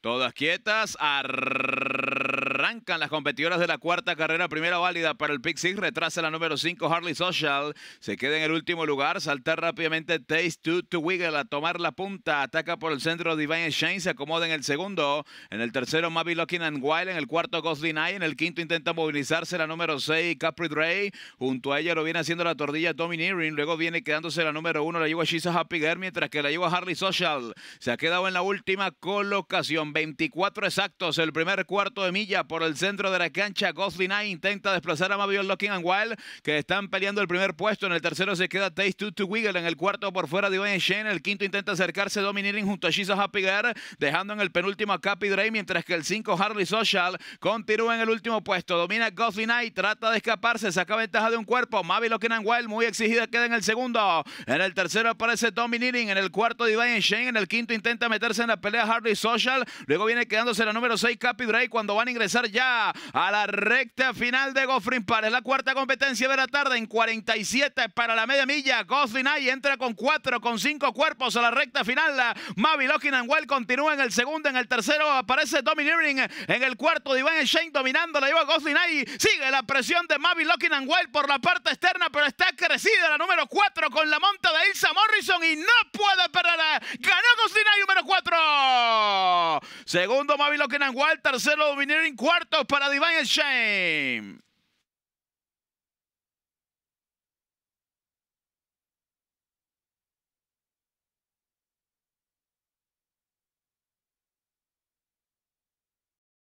Todas quietas las competidoras de la cuarta carrera, primera válida para el Pick Six, retrasa la número 5 Harley Social, se queda en el último lugar, salta rápidamente Taste to, to Wiggle a tomar la punta, ataca por el centro Divine Exchange, se acomoda en el segundo, en el tercero Mavi Locking and Wild, en el cuarto Ghostly Nine, en el quinto intenta movilizarse la número 6 Capri Dre, junto a ella lo viene haciendo la tordilla Domineering, luego viene quedándose la número 1 la She's Shisa Happy Girl, mientras que la lleva Harley Social se ha quedado en la última colocación, 24 exactos, el primer cuarto de milla por el centro de la cancha. Nye intenta desplazar a Mavi Locking and Wild, que están peleando el primer puesto. En el tercero se queda Taste to, to Wiggle. En el cuarto por fuera de Shane Shen. El quinto intenta acercarse Dominating junto a Shiza Happy Girl, dejando en el penúltimo a Capi Dre, mientras que el 5 Harley Social continúa en el último puesto. Domina Ghostly Nye, trata de escaparse, saca ventaja de un cuerpo. Mavi Locking and Wild, muy exigida, queda en el segundo. En el tercero aparece Dominating. En el cuarto Divine Shane. En el quinto intenta meterse en la pelea Harley Social. Luego viene quedándose la número 6 Capi Drey. cuando van a ingresar ya a la recta final de Goffrin para Es la cuarta competencia de la tarde en 47 para la media milla. Goffrin entra con cuatro, con cinco cuerpos a la recta final. Locking and Well continúa en el segundo, en el tercero aparece Domineering, en el cuarto Iván Shane dominando, la lleva Goffrin Sigue la presión de Mavi Well por la parte externa, pero está crecida la número 4 con la monta de Ilsa Morrison y no puede perder. Segundo, Mavi Loquenangual. Tercero, en Cuarto, para Divine Shame.